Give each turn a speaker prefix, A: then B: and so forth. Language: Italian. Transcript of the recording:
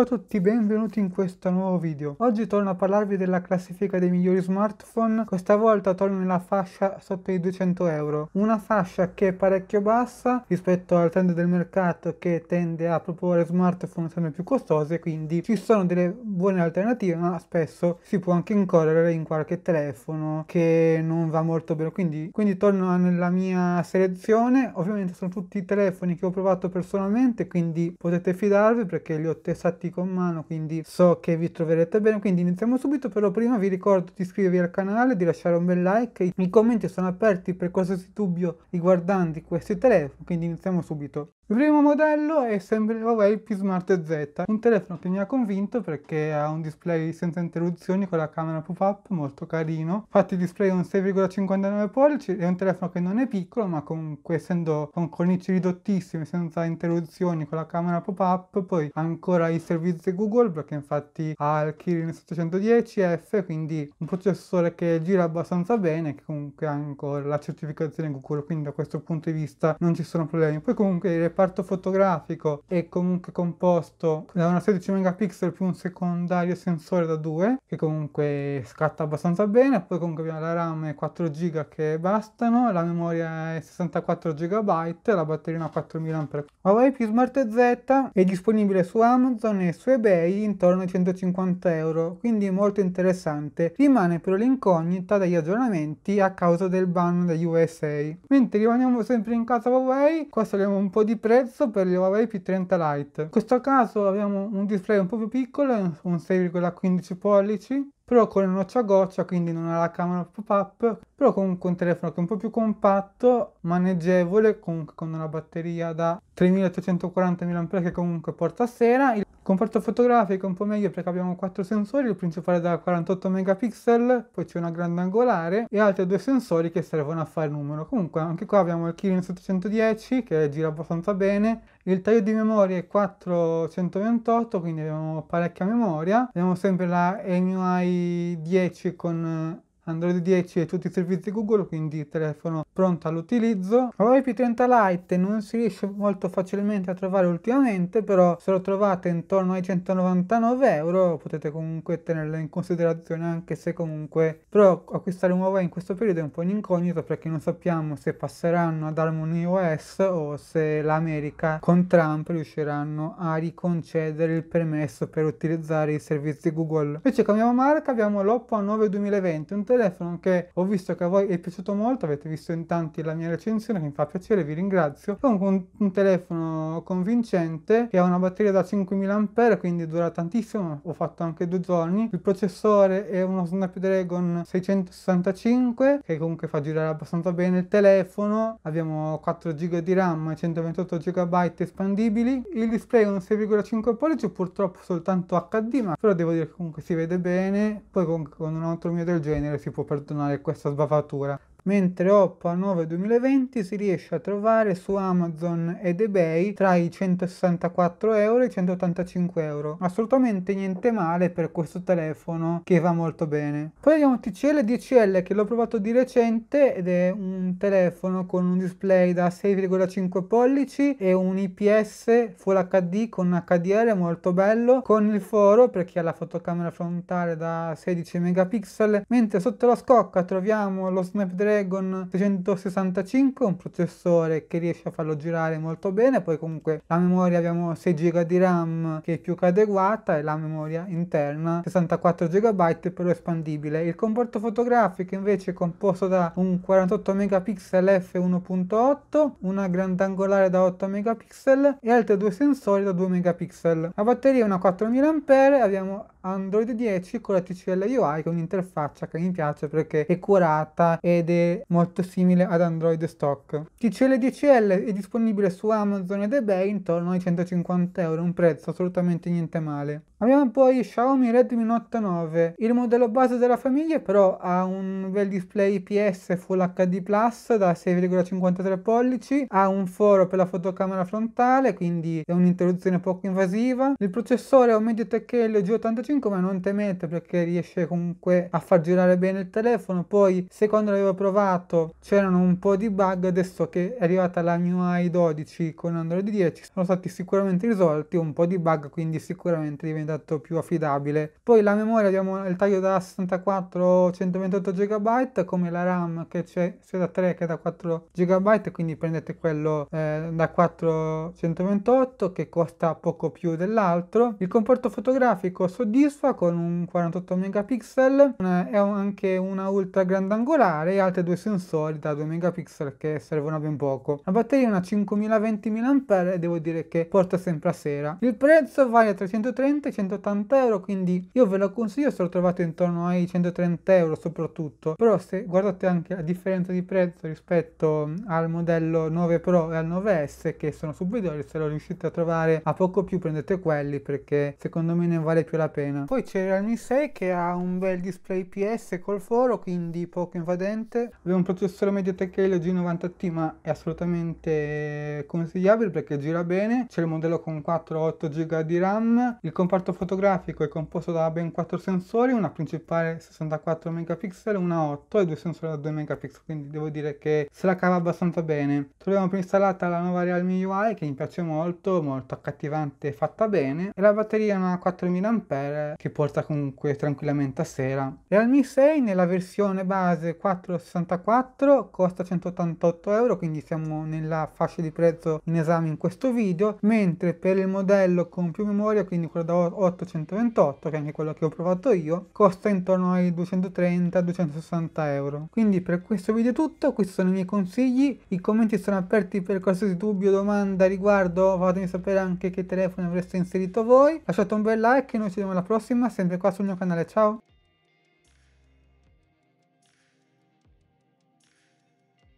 A: Ciao a tutti, benvenuti in questo nuovo video. Oggi torno a parlarvi della classifica dei migliori smartphone, questa volta torno nella fascia sotto i 200 euro. Una fascia che è parecchio bassa rispetto al trend del mercato che tende a proporre smartphone sempre più costosi, quindi ci sono delle buone alternative, ma spesso si può anche incorrere in qualche telefono che non va molto bene. Quindi, quindi torno nella mia selezione, ovviamente sono tutti i telefoni che ho provato personalmente, quindi potete fidarvi perché li ho testati avanti con mano, quindi so che vi troverete bene. Quindi iniziamo subito, però prima vi ricordo di iscrivervi al canale, di lasciare un bel like. I commenti sono aperti per qualsiasi dubbio riguardanti questi telefoni, quindi iniziamo subito. Il primo modello è sempre Huawei P Smart Z, un telefono che mi ha convinto perché ha un display senza interruzioni con la camera pop-up, molto carino. Infatti il display è un 6,59 pollici, è un telefono che non è piccolo ma comunque essendo con cornici ridottissime, senza interruzioni con la camera pop-up, poi ancora i servizi Google perché infatti ha il Kirin 710F, quindi un processore che gira abbastanza bene, che comunque ha ancora la certificazione Google, quindi da questo punto di vista non ci sono problemi. Poi comunque reparto fotografico è comunque composto da una 16 megapixel più un secondario sensore da 2 che comunque scatta abbastanza bene poi comunque abbiamo la RAM 4 GB che bastano la memoria è 64 GB la batteria è 4000 Ah Huawei P Smart Z è disponibile su Amazon e su eBay intorno ai 150 euro quindi molto interessante rimane però l'incognita degli aggiornamenti a causa del ban degli USA mentre rimaniamo sempre in casa Huawei qua saliamo un po' di prezzo prezzo per gli Huawei P30 Lite. In questo caso abbiamo un display un po' più piccolo, un 6,15 pollici, però con una noccia goccia, quindi non ha la camera pop-up, però comunque un telefono che è un po' più compatto, maneggevole, comunque con una batteria da 3840 mAh che comunque porta a sera. Conforto fotografico è un po' meglio perché abbiamo quattro sensori, il principale da 48 megapixel, poi c'è una grande angolare e altri due sensori che servono a fare numero. Comunque anche qua abbiamo il Kirin 710 che gira abbastanza bene, il taglio di memoria è 428 quindi abbiamo parecchia memoria, abbiamo sempre la MI 10 con Android 10 e tutti i servizi Google, quindi telefono pronto all'utilizzo. Huawei P30 Lite non si riesce molto facilmente a trovare ultimamente, però se lo trovate intorno ai 199 euro potete comunque tenerlo in considerazione anche se comunque però acquistare un Huawei in questo periodo è un po' un incognito perché non sappiamo se passeranno ad Harmony OS o se l'America con Trump riusciranno a riconcedere il permesso per utilizzare i servizi Google. Invece cambiamo marca, abbiamo l'Oppo A9 2020, un telefono telefono che ho visto che a voi è piaciuto molto, avete visto in tanti la mia recensione che mi fa piacere, vi ringrazio. Comunque un, un telefono convincente che ha una batteria da 5000 Ah quindi dura tantissimo, ho fatto anche due giorni. Il processore è uno Snapdragon 665 che comunque fa girare abbastanza bene il telefono, abbiamo 4 GB di RAM e 128 GB espandibili. Il display è un 6,5 pollici, purtroppo soltanto HD, ma però devo dire che comunque si vede bene, poi comunque con un altro mio del genere si si può perdonare questa sbavatura mentre Oppo A9 2020 si riesce a trovare su Amazon ed eBay tra i 164 euro e i 185 euro. Assolutamente niente male per questo telefono che va molto bene. Poi abbiamo TCL 10L che l'ho provato di recente ed è un telefono con un display da 6,5 pollici e un IPS Full HD con HDR molto bello con il foro per chi ha la fotocamera frontale da 16 megapixel mentre sotto la scocca troviamo lo Snapdragon Snapdragon 665, un processore che riesce a farlo girare molto bene, poi comunque la memoria abbiamo 6 GB di RAM che è più che adeguata e la memoria interna 64 GB però espandibile. Il comporto fotografico invece è composto da un 48 megapixel f1.8, una grandangolare da 8 megapixel e altri due sensori da 2 megapixel. La batteria è una 4000 Ah, abbiamo Android 10 con la TCL UI che è un'interfaccia che mi piace perché è curata ed è molto simile ad Android stock. TCL 10L è disponibile su Amazon ed eBay intorno ai 150 euro, un prezzo assolutamente niente male. Abbiamo poi Xiaomi Redmi Note 9, il modello base della famiglia però ha un bel display IPS Full HD Plus da 6,53 pollici, ha un foro per la fotocamera frontale quindi è un'interruzione poco invasiva, il processore è un MediaTek Helio G85 5 ma non temete perché riesce comunque a far girare bene il telefono poi secondo l'avevo provato c'erano un po' di bug adesso che è arrivata la MIUI 12 con Android 10 sono stati sicuramente risolti un po' di bug quindi sicuramente è diventato più affidabile poi la memoria abbiamo il taglio da 64 128 GB come la RAM che c'è sia da 3 che da 4 GB quindi prendete quello eh, da 128 che costa poco più dell'altro il comporto fotografico soddisfa soddisfa con un 48 megapixel e anche una ultra grandangolare e altri due sensori da 2 megapixel che servono a ben poco. La batteria è una 5020 mAh e devo dire che porta sempre a sera. Il prezzo varia tra 130 e 180 euro quindi io ve lo consiglio se lo trovate intorno ai 130 euro soprattutto però se guardate anche la differenza di prezzo rispetto al modello 9 Pro e al 9S che sono subito se lo riuscite a trovare a poco più prendete quelli perché secondo me ne vale più la pena scena. Poi c'è il Realme 6 che ha un bel display PS col foro, quindi poco invadente. Aveva un processore MediaTek g 90T, ma è assolutamente consigliabile perché gira bene. C'è il modello con 4-8 GB di RAM. Il comparto fotografico è composto da ben 4 sensori, una principale 64 megapixel, una 8 e due sensori da 2 megapixel, quindi devo dire che se la cava abbastanza bene. Troviamo preinstallata la nuova Realme UI che mi piace molto, molto accattivante e fatta bene. E la batteria è una 4000 ampere Rider che porta comunque tranquillamente a sera. Realme 6 nella versione base 464 costa 188 euro, quindi siamo nella fascia di prezzo in esame in questo video, mentre per il modello con più memoria, quindi quello da 828, che è anche quello che ho provato io, costa intorno ai 230-260 euro. Quindi per questo video è tutto, questi sono i miei consigli, i commenti sono aperti per qualsiasi dubbio o domanda riguardo, fatemi sapere anche che telefono avreste inserito voi, lasciate un bel like e noi ci vediamo alla prossima próxima, siempre y en un canal, chao.